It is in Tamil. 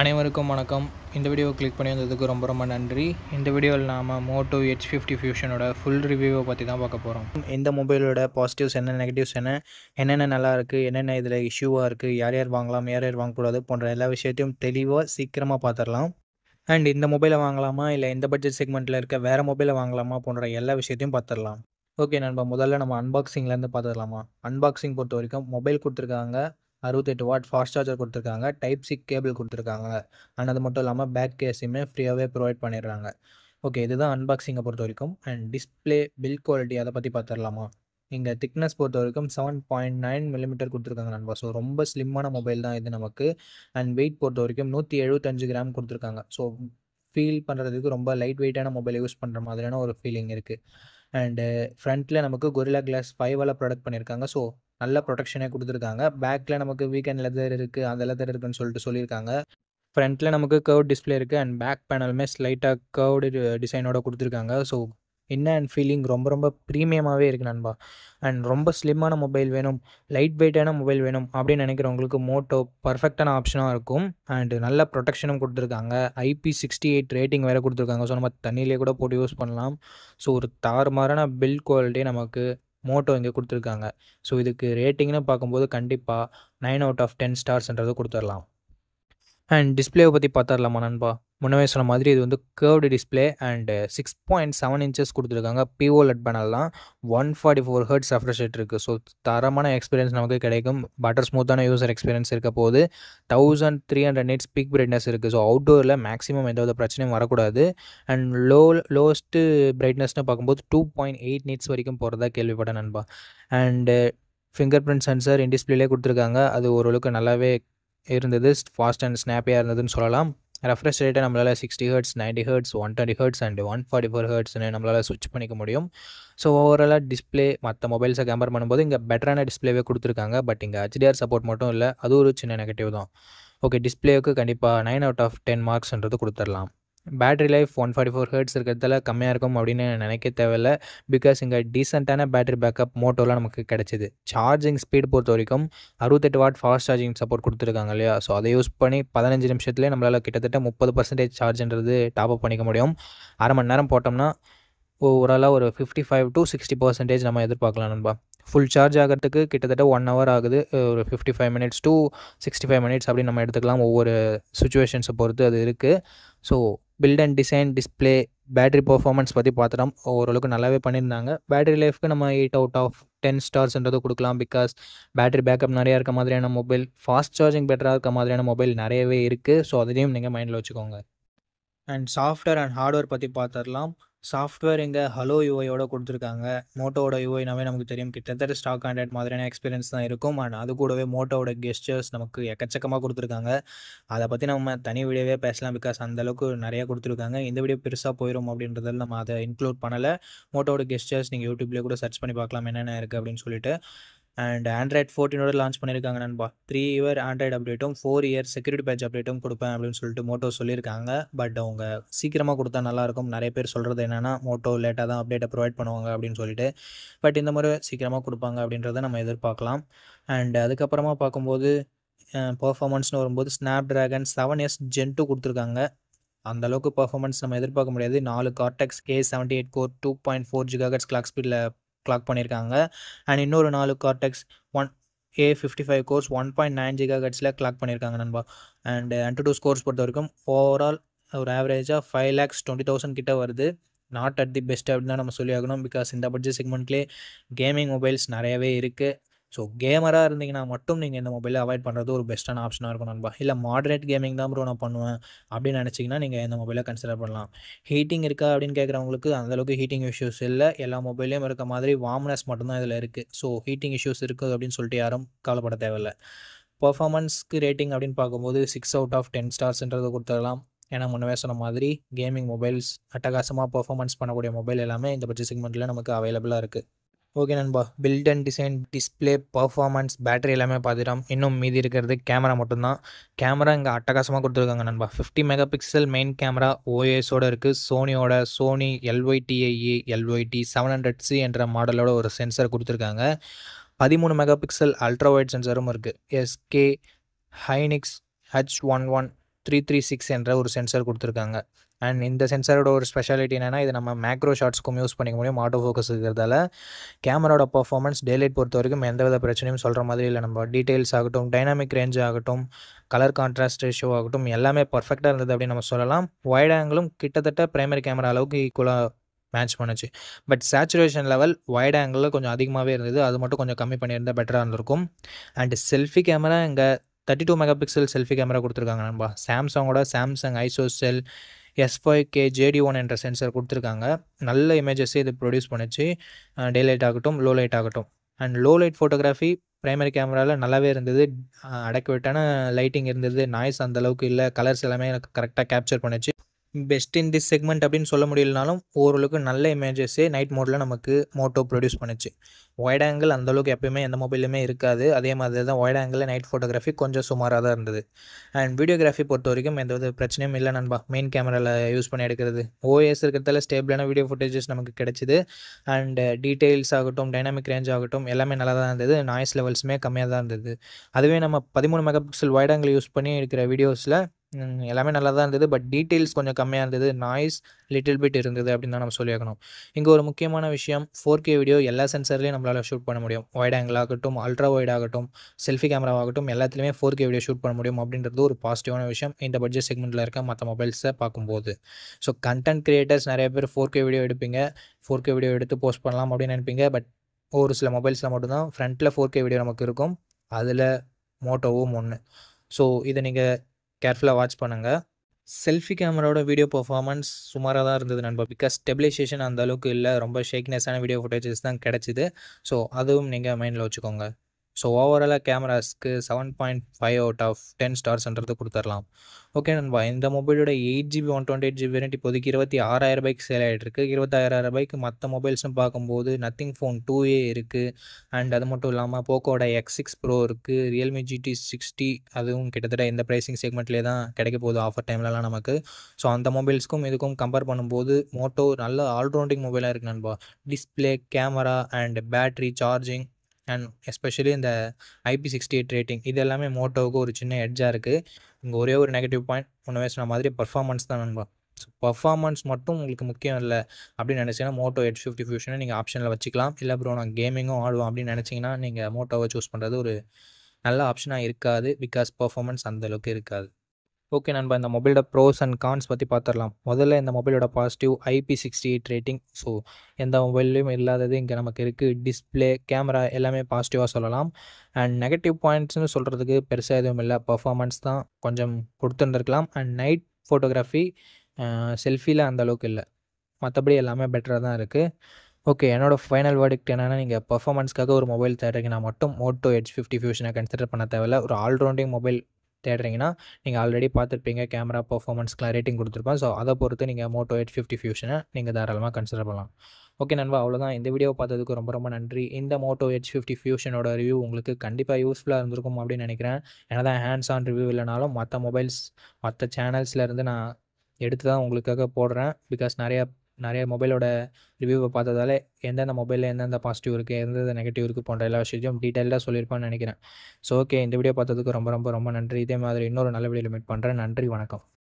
அனைவருக்கும் வணக்கம் இந்த வீடியோ கிளிக் பண்ணி வந்ததுக்கு ரொம்ப ரொம்ப நன்றி இந்த வீடியோவில் நாம் மோட்டோ ஹெச் ஃபிஃப்டி ஃபியூஷனோட ஃபுல் ரிவ்யூவை பற்றி தான் பார்க்க போகிறோம் இந்த மொபைலோட பாசிட்டிவ்ஸ் என்ன நெகட்டிவ்ஸ் என்ன என்னென்ன நல்லா இருக்குது என்னென்ன இதில் இஷ்யூவாக இருக்குது யார் யார் வாங்கலாம் யார் யார் வாங்கக்கூடாது போன்ற எல்லா விஷயத்தையும் தெளிவாக சீக்கிரமாக பார்த்துடலாம் அண்ட் இந்த மொபைலை வாங்கலாமா இல்லை இந்த பட்ஜெட் செக்மெண்ட்டில் இருக்க வேறு மொபைலை வாங்கலாமா போன்ற எல்லா விஷயத்தையும் பார்த்துடலாம் ஓகே நண்பா முதல்ல நம்ம அன்பாக்சிங்லேருந்து பார்த்துடலாமா அன்பாக்சிங் பொறுத்த வரைக்கும் மொபைல் கொடுத்துருக்காங்க அறுபத்தெட்டு வாட் ஃபாஸ்ட் சார்ஜர் கொடுத்துருக்காங்க டைப் சி கேபிள் கொடுத்துருக்காங்க அண்ட் அது மட்டும் இல்லாமல் பேக் கேஸுமே ஃப்ரீயாகவே ப்ரொவைட் பண்ணிடுறாங்க ஓகே இதுதான் அன்பாக்சிங்கை பொறுத்த வரைக்கும் அண்ட் டிஸ்பிளே பில் குவாலிட்டி அதை பற்றி பார்த்துடலாமா இங்கே திக்னஸ் பொறுத்த வரைக்கும் செவன் பாயிண்ட் நைன் மில்லிமீட்டர் கொடுத்துருக்காங்க நண்பா ஸோ ரொம்ப ஸ்லிம்மான மொபைல் தான் இது நமக்கு அண்ட் வெயிட் பொறுத்த வரைக்கும் நூற்றி எழுபத்தஞ்சு கிராம் கொடுத்துருக்காங்க ஸோ ஃபீல் பண்ணுறதுக்கு ரொம்ப லைட் வெயிட்டான மொபைல் யூஸ் பண்ணுற மாதிரியான ஒரு ஃபீலிங் இருக்குது அண்டு ஃப்ரண்ட்டில் நமக்கு கொரிலா கிளாஸ் ஃபைவால் ப்ராடக்ட் பண்ணியிருக்காங்க ஸோ நல்ல ப்ரொடெக்ஷனே கொடுத்துருக்காங்க பேக்கில் நமக்கு வீக்கெண்ட் லெதர் இருக்குது அந்த லெதர் இருக்குன்னு சொல்லிட்டு சொல்லியிருக்காங்க ஃப்ரண்ட்டில் நமக்கு கர்வ் டிஸ்பிளே இருக்குது அண்ட் பேக் பேனலுமே ஸ்லைட்டாக கர்வ்டு டிசைனோட கொடுத்துருக்காங்க ஸோ என்ன அண்ட் ஃபீலிங் ரொம்ப ரொம்ப ப்ரீமியமாகவே இருக்குது நண்பா அண்ட் ரொம்ப ஸ்லிம்மான மொபைல் வேணும் லைட் வெயிட்டான மொபைல் வேணும் அப்படின்னு நினைக்கிறவங்களுக்கு மோட்டோ பர்ஃபெக்டான ஆப்ஷனாக இருக்கும் அண்டு நல்ல ப்ரொடெக்ஷனும் கொடுத்துருக்காங்க ஐபி சிக்ஸ்டி எயிட் ரேட்டிங் வேறு கொடுத்துருக்காங்க ஸோ நம்ம தண்ணியிலே கூட போட்டு யூஸ் பண்ணலாம் ஸோ ஒரு தாறுமாறான பில்ட் குவாலிட்டி நமக்கு மோட்டோ இங்கே கொடுத்துருக்காங்க ஸோ இதுக்கு ரேட்டிங்னு பார்க்கும்போது கண்டிப்பாக நைன் அவுட் ஆஃப் டென் ஸ்டார்ஸ்ன்றதை கொடுத்துடலாம் அண்ட் டிஸ்பிளேவை பற்றி பார்த்தரலாமா நண்பா முன்னவே சொன்ன மாதிரி இது வந்து curved display and six point seven inches கொடுத்துருக்காங்க பிஓ லெட் பேனல்லாம் one forty four hertz refresh இருக்குது ஸோ தரமான எக்ஸ்பீரியன்ஸ் நமக்கு கிடைக்கும் பட்டர் ஸ்மூத்தான யூசர் எக்ஸ்பீரியன்ஸ் இருக்க போது thousand three hundred nit peak brightness இருக்குது ஸோ அவுட்டோரில் மேக்ஸிமம் எந்தவித பிரச்சனையும் வரக்கூடாது அண்ட் லோ லோஸ்ட்டு பிரைட்னஸ்னு பார்க்கும்போது டூ பாயிண்ட் எயிட் நீட்ஸ் வரைக்கும் போகிறதா கேள்விப்பட்டேன் நண்பா and fingerprint sensor in டிஸ்பிளேலே கொடுத்துருக்காங்க அது ஓரளவுக்கு நல்லாவே இருந்தது ஃபாஸ்ட் அண்ட் ஸ்னாப்பியாக இருந்ததுன்னு சொல்லலாம் ரெஃப்ரெஷ் ரேட்டை நம்மளால் sixty hertz ninety hertz one twenty hertz and one forty four ஹர்ட்ஸ்னு நம்மளால் ஸ்விச் பண்ணிக்க முடியும் ஸோ ஓவராலாக டிஸ்பிளே மற்ற மொபைல்ஸை கம்பேர் பண்ணும்போது இங்கே பெட்டரான டிஸ்பிளேவே கொடுத்துருக்காங்க பட் இங்கே ஹெச்டிஆர் சப்போர்ட் மட்டும் இல்லை அது ஒரு சின்ன நெகட்டிவ் தான் ஓகே டிஸ்பிளேவுக்கு கண்டிப்பாக நைன் அவுட் ஆஃப் டென் மார்க்ஸ்ன்றது கொடுத்துடலாம் battery life one forty four hertz இருக்கிறதுல கம்மியாக இருக்கும் அப்படின்னு நினைக்க தேவையில்ல பிகாஸ் இங்கே டீசெண்டான பேட்ரி பேக்கப் மோட்டோலாம் நமக்கு கிடச்சிது சார்ஜிங் ஸ்பீட் பொறுத்த வரைக்கும் அறுபத்தெட்டு வாட் ஃபாஸ்ட் சார்ஜிங் சப்போர்ட் கொடுத்துருக்காங்க இல்லையா ஸோ அதை யூஸ் பண்ணி பதினஞ்சு நிமிஷத்துலேயே நம்மளால் கிட்டத்தட்ட முப்பது பர்சன்டேஜ் சார்ஜ்ன்றது டாப் அப் பண்ணிக்க முடியும் அரை மணி நேரம் போட்டோம்னா ஓவராலாக ஒரு fifty five to sixty percentage நம்ம எதிர்பார்க்கலாம் நண்பா ஃபுல் சார்ஜ் ஆகிறதுக்கு கிட்டத்தட்ட ஒன் ஹவர் ஆகுது ஒரு fifty five minutes to sixty five minutes அப்படின்னு நம்ம எடுத்துக்கலாம் ஒவ்வொரு சுச்சுவேஷன்ஸை பொறுத்து அது இருக்குது so build and design display battery performance பற்றி பார்த்துட்டோம் ஓரளவுக்கு நல்லாவே பண்ணியிருந்தாங்க பேட்டரி லைஃப்க்கு நம்ம எயிட் அவுட் ஆஃப் டென் ஸ்டார்ஸ்ன்றது கொடுக்கலாம் பிகாஸ் பேட்டரி பேக்கப் நிறையா இருக்க மாதிரியான மொபைல் ஃபாஸ்ட் சார்ஜிங் பெட்டராக இருக்க மாதிரியான மொபைல் நிறையவே இருக்குது ஸோ அதையும் நீங்கள் மைண்டில் வச்சுக்கோங்க அண்ட் சாஃப்ட்வேர் அண்ட் ஹார்ட்வேர் பற்றி பார்த்துடலாம் சாஃப்ட்வேர் எங்க ஹலோ யூஐயோட கொடுத்துருக்காங்க. மோட்டோவோட யூஐனாவே நமக்கு தெரியும். கிட்டத்தட்ட ஸ்டாக் ஆண்ட்ராய்ட் மாதிரியான எக்ஸ்பீரியன்ஸ் தான் இருக்கும். அண்ட் அது கூடவே மோட்டோவோட கெஸ்டர்ஸ் நமக்கு எக்கச்சக்கமாக கொடுத்துருக்காங்க. அதை பற்றி நம்ம தனி வீடியோவே பேசலாம். பிகாஸ் அந்த அளவுக்கு கொடுத்துருக்காங்க. இந்த வீடியோ பெருசாக போயிடும் அப்படின்றதில் நம்ம அதை இன்க்ளூட் பண்ணலை மோட்டோவோட கெஸ்டர்ஸ் நீங்கள் யூடியூப்லேயே கூட சர்ச் பண்ணி பார்க்கலாம். என்னென்ன இருக்குது அப்படின்னு சொல்லிட்டு. அண்ட் ஆண்ட்ராய்ட் ஃபோர்டீனோட லான்ச் பண்ணியிருக்காங்க நண்பா த்ரீ இயர் ஆண்ட்ராய்டு அப்டேட்டும் ஃபோர் இயர் செக்யூரிட்டி பேட்ச் அப்டேட்டும் கொடுப்பேன் அப்படின்னு சொல்லிட்டு மோட்டோ சொல்லியிருக்காங்க பட் அவங்க சீக்கிரமாக கொடுத்தா நல்லாயிருக்கும் நிறைய பேர் சொல்கிறது என்னென்னா மோட்டோ லேட்டாக தான் அப்டேட்டை ப்ரொவைட் பண்ணுவாங்க அப்படின்னு சொல்லிட்டு பட் இந்த மாதிரி சீக்கிரமாக கொடுப்பாங்க அப்படின்றத நம்ம எதிர்பார்க்கலாம் அண்ட் அதுக்கப்புறமா பார்க்கும்போது பர்ஃபார்மன்ஸ்னு வரும்போது Snapdragon seven S gen two கொடுத்துருக்காங்க அந்த அளவுக்கு பர்ஃபார்மன்ஸ் நம்ம எதிர்பார்க்க முடியாது நாலு Cortex K seventy eight core two point four gigahertz clock ஸ்பீடில் கிளாக் பண்ணியிருக்காங்க அண்ட் இன்னொரு நாலு Cortex one A fifty five cores one point nine giga கட்ஸில் கிளாக் பண்ணியிருக்காங்க நண்பா and and uh, two scores பொறுத்த வரைக்கும் ஓவரால் ஒரு ஆவரேஜாக ஃபைவ் லேக்ஸ் டுவெண்ட்டி தௌசண்ட் கிட்ட வருது நாட் அட் தி பெஸ்ட் அப்படின்னு தான் நம்ம சொல்லி ஆகணும் பிகாஸ் இந்த பட்ஜெட் செக்மெண்ட்லேயே கேமிங் மொபைல்ஸ் நிறையவே இருக்குது ஸோ கேமராக இருந்தீங்கன்னா மட்டும் நீங்கள் இந்த மொபைலை அவாய்ட் பண்ணுறது ஒரு பெஸ்ட்டான ஆப்ஷனாக இருக்கும் நண்பா இல்லை மாடரேட் கேமிங் தான் ப்ரோ நான் பண்ணுவேன் அப்படின்னு நினச்சிங்கன்னா நீங்கள் இந்த மொபைலை கன்சிடர் பண்ணலாம் ஹீட்டிங் இருக்கா அப்படின்னு கேட்குறவங்களுக்கு அந்தளவுக்கு ஹீட்டிங் இஷ்யூஸ் இல்லை எல்லா மொபைலையும் இருக்க மாதிரி வார்ம்னஸ் மட்டும்தான் இதில் இருக்குது ஸோ ஹீட்டிங் இஷ்யூஸ் இருக்குது அப்படின்னு சொல்லிட்டு யாரும் கவலைப்பட தேவையில்லை பர்ஃபார்மன்ஸ்க்கு ரேட்டிங் அப்படின்னு பார்க்கும்போது சிக்ஸ் அவுட் ஆஃப் டென் ஸ்டார்ஸ்ன்றது கொடுத்துடலாம் ஏன்னா முன்னவே சொன்ன மாதிரி கேமிங் மொபைல்ஸ் அட்டகாசமாக பர்ஃபார்மன்ஸ் பண்ணக்கூடிய மொபைல் எல்லாமே இந்த பட்ஜெட் செக்மெண்ட்டில் நமக்கு அவைலபிளாக இருக்குது ஓகே நண்பா build and design display performance battery எல்லாமே பார்த்துட்டோம் இன்னும் மீதி இருக்கிறது கேமரா மட்டும்தான் கேமரா இங்கே அட்டகாசமாக கொடுத்துருக்காங்க நண்பா fifty megapixel main camera ஓஎஸோட இருக்குது சோனியோட Sony LYTIA LYT seven hundred C என்ற மாடலோட ஒரு சென்சர் கொடுத்துருக்காங்க பதிமூணு மெகா பிக்சல் அல்ட்ரா ஒயிட் சென்சரும் இருக்குது SK Hynix H one one three three six என்ற ஒரு சென்சர் கொடுத்துருக்காங்க அண்ட் இந்த சென்சாரோட ஒரு ஸ்பெஷாலிட்டி என்னென்னா இது நம்ம மேக்ரோ ஷாட்ஸ்க்கும் யூஸ் பண்ணிக்க முடியும் ஆட்டோ ஃபோக்கஸ் இருக்கிறதால கேமராட பர்ஃபார்மன்ஸ் டேலைட் பொறுத்த வரைக்கும் எந்தவித பிரச்சனையும் சொல்கிற மாதிரி இல்லை நம்ம டீட்டெயில்ஸ் ஆகட்டும் டைனாமிக் ரேஞ்ச் ஆகட்டும் கலர் கான்ட்ராஸ்ட் ரேஷியோ ஆகட்டும் எல்லாமே பர்ஃபெக்டாக இருந்தது அப்படின்னு நம்ம சொல்லலாம் ஒய்ட் ஆங்கிளும் கிட்டத்தட்ட பிரைமரி கேமரா அளவுக்கு ஈக்குவலாக மேட்ச் பண்ணுச்சு பட் சேச்சுரேஷன் லெவல் வைட் ஆங்கிளில் கொஞ்சம் அதிகமாகவே இருந்தது அது மட்டும் கொஞ்சம் கம்மி பண்ணியிருந்தால் பெட்டராக இருந்திருக்கும் அண்ட் செல்ஃபி கேமரா இங்கே thirty two megapixel selfie camera கொடுத்துருக்காங்க நம்ம சாம்சங்கோட Samsung ISOCELL S five K JD one என்ற சென்சர் கொடுத்துருக்காங்க நல்ல இமேஜஸே இது ப்ரொடியூஸ் பண்ணிச்சு டே லைட் ஆகட்டும் லோ லைட் ஆகட்டும் and low light photography primary கேமராவில் நல்லாவே இருந்தது அடக்கிவிட்டான லைட்டிங் இருந்தது நாய்ஸ் அந்தளவுக்கு இல்லை கலர்ஸ் எல்லாமே கரெக்டாக கேப்சர் பண்ணிச்சு பெஸ்ட் இன் திஸ் செக்மெண்ட் அப்படின்னு சொல்ல முடியலனாலும் ஓரளவுக்கு நல்ல இமேஜஸே நைட் மோடில் நமக்கு மோட்டோ ப்ரொடியூஸ் பண்ணுச்சு ஒயிட் ஆங்கிள் அந்தளவுக்கு எப்பயுமே எந்த மொபைலுமே இருக்காது அதே மாதிரி தான் ஒயிட் ஆங்கிள் நைட் ஃபோட்டோகிராஃபி கொஞ்சம் சுமாராக தான் இருந்தது அண்ட் வீடியோகிராஃபி பொறுத்த வரைக்கும் எந்த வித பிரச்சனையும் இல்லை நண்பா மெயின் கேமராவில் யூஸ் பண்ணி எடுக்கிறது ஓஎஸ் இருக்கிறதால ஸ்டேபிளான வீடியோ ஃபுட்டேஜஸ் நமக்கு கிடச்சிது அண்ட் டீட்டெயில்ஸ் ஆகட்டும் டைனாமிக் ரேஞ்ச் ஆகட்டும் எல்லாமே நல்லா தான் இருந்தது நாய்ஸ் லெவல்ஸுமே கம்மியாக தான் இருந்தது அதுவே நம்ம பதிமூணு megapixel wide angle use பண்ணி எடுக்கிற வீடியோஸில் எல்லாமே நல்லா தான் இருந்தது பட் டீட்டெயில்ஸ் கொஞ்சம் கம்மியாக இருந்தது நாய்ஸ் லிட்டில் பிட் இருந்தது அப்படின்னு தான் நம்ம சொல்லியிருக்கணும் இங்கே ஒரு முக்கியமான விஷயம் ஃபோர் கே வீடியோ எல்லா சென்சர்லேயும் நம்மளால் ஷூட் பண்ண முடியும் ஒய்ட் ஆங்கிள் ஆகட்டும் அல்ட்ரா ஒய்ட் ஆகட்டும் செல்ஃபி கேமராவாகட்டும் எல்லாத்துலேயுமே ஃபோர் கே வீடியோ ஷூட் பண்ண முடியும் அப்படின்றது ஒரு பாசிட்டிவான விஷயம் இந்த பட்ஜெட் செக்மெண்ட்டில் இருக்க மற்ற மொபைல்ஸை பார்க்கும்போது ஸோ கண்டென்ட் கிரியேட்டர்ஸ் நிறைய பேர் ஃபோர் கே வீடியோ எடுப்பீங்க ஃபோர் கே வீடியோ எடுத்து போஸ்ட் பண்ணலாம் அப்படின்னு நினைப்பீங்க பட் ஒரு சில மொபைல்ஸில் மட்டும்தான் ஃப்ரண்ட்டில் ஃபோர் கே வீடியோ நமக்கு இருக்கும் அதில் மோட்டோவும் ஒன்று ஸோ இதை நீங்கள் கேர்ஃபுல்லாக வாட்ச் பண்ணுங்கள் செல்ஃபி கேமராவோட வீடியோ பர்ஃபார்மன்ஸ் சுமாராக தான் இருந்தது நண்பா பிகாஸ் ஸ்டெபிலைசேஷன் அந்த அளவுக்கு இல்லை ரொம்ப ஷேக்னஸான வீடியோ ஃபுட்டேஜஸ் தான் கிடச்சிது ஸோ அதுவும் நீங்கள் மைண்டில் வச்சுக்கோங்க ஸோ ஓவராலாக கேமராஸ்க்கு seven point five out of ten ஸ்டார்ஸ்ன்றது கொடுத்துடலாம் ஓகே நண்பா இந்த மொபைலோட eight GB one twenty eight GB variant இப்போதைக்கு இருபத்தி ஆறாயிரம் ரூபாய்க்கு சேல் ஆகிட்டு இருபத்தாயிரம் ரூபாய்க்கு மற்ற மொபைல்ஸும் பார்க்கும்போது நத்திங் ஃபோன் டூ ஏ இருக்குது அண்ட் அது மட்டும் இல்லாமல் போக்கோட எக்ஸ் சிக்ஸ் ப்ரோ இருக்குது ரியல்மி ஜிடி சிக்ஸ்டி அதுவும் கிட்டத்தட்ட இந்த ப்ரைஸிங் செக்மெண்ட்லேயே தான் கிடைக்க போகுது ஆஃபர் டைம்லலாம் நமக்கு ஸோ அந்த மொபைல்ஸ்க்கும் இதுக்கும் கம்பேர் பண்ணும்போது மோட்டோ நல்ல ஆல்ரவுண்டிங் மொபைலாக இருக்குது நண்பா display camera and battery charging and especially இந்த ஐபி சிக்ஸ்டி எயிட் ரேட்டிங் இது எல்லாமே மோட்டோவுக்கு ஒரு சின்ன எட்ஜாக இருக்குது இங்கே ஒரே ஒரு நெகட்டிவ் பாயிண்ட் ஒன்று சொன்ன மாதிரி பர்ஃபார்மன்ஸ் தான் நண்பா ஸோ பர்ஃபார்மன்ஸ் மட்டும் உங்களுக்கு முக்கியம் இல்லை அப்படின்னு நினச்சிங்கன்னா மோட்டோ எட் ஃபிஃப்டி ஃபியூஷனை நீங்கள் ஆப்ஷனில் வச்சுக்கலாம் இல்லை ப்ரோ நான் கேமிங்கும் ஆடுவோம் அப்படின்னு நினச்சிங்கன்னா நீங்கள் மோட்டோவை சூஸ் பண்ணுறது ஒரு நல்ல ஆப்ஷனாக இருக்காது பிகாஸ் பர்ஃபார்மன்ஸ் அந்தளவுக்கு இருக்காது ஓகே நண்பா இந்த மொபைலோட ப்ரோஸ் அண்ட் கான்ஸ் பற்றி பார்த்துடலாம் முதல்ல இந்த மொபைலோட positive IP sixty eight rating so எந்த மொபைல்லையும் இல்லாதது இங்கே நமக்கு இருக்குது டிஸ்பிளே கேமரா எல்லாமே பாசிட்டிவாக சொல்லலாம் அண்ட் நெகட்டிவ் பாயிண்ட்ஸ்னு சொல்கிறதுக்கு பெருசாக எதுவும் இல்லை பர்ஃபாமன்ஸ் தான் கொஞ்சம் கொடுத்துருந்துருக்கலாம் அண்ட் நைட் ஃபோட்டோகிராஃபி செல்ஃபியில் அந்த அளவுக்கு இல்லை மற்றபடி எல்லாமே பெட்டராக தான் இருக்குது ஓகே என்னோடய ஃபைனல் வேர்டிக்ட் என்னென்னா நீங்கள் பர்ஃபாமன்ஸ்க்காக ஒரு மொபைல் தேடுறீங்கன்னா மட்டும் மோட்டோ ஹெச் ஃபிஃப்டி ஃபியூஷனை கன்சிடர் பண்ண தேவையில்ல ஒரு ஆல்ரவுண்டிங் மொபைல் தேடுறீங்கன்னா நீங்கள் ஆல்ரெடி பார்த்துருப்பீங்க கேமரா பர்ஃபார்மன்ஸ்க்குலாம் ரேட்டிங் கொடுத்துருப்போம் ஸோ அதை பொறுத்து நீங்கள் மோட்டோ எயிட் ஃபிஃப்டி ஃபியூஷனை நீங்கள் தாராளமாக கன்சிடர் பண்ணலாம் ஓகே நண்பா அவ்வளோதான் இந்த வீடியோ பார்த்ததுக்கு ரொம்ப ரொம்ப நன்றி இந்த மோட்டோ எயிட் ஃபிஃப்டி ஃபியூஷனோட ரிவ்யூ உங்களுக்கு கண்டிப்பாக யூஸ்ஃபுல்லாக இருந்திருக்கும் அப்படின்னு நினைக்கிறேன் ஏன்னா தான் ஹேண்ட்ஸ் ஆன் ரிவ்யூ இல்லைனாலும் மற்ற மொபைல்ஸ் மற்ற சேனல்ஸ்லேருந்து நான் எடுத்து தான் உங்களுக்காக போடுறேன் பிகாஸ் நிறையா நிறைய மொபைலோட ரிவ்யூவை பார்த்ததால எந்தெந்த மொபைலில் எந்தெந்த பாசிட்டிவ் இருக்குது எந்தெந்த நெகட்டிவ் இருக்குது போன்ற எல்லா விஷயத்தையும் டீட்டெயிலாக சொல்லியிருப்பான்னு நினைக்கிறேன் ஸோ ஓகே இந்த வீடியோ பார்த்ததுக்கு ரொம்ப ரொம்ப ரொம்ப நன்றி இதே மாதிரி இன்னொரு நல்ல வீடியோ மீட் பண்ணுறேன் நன்றி வணக்கம்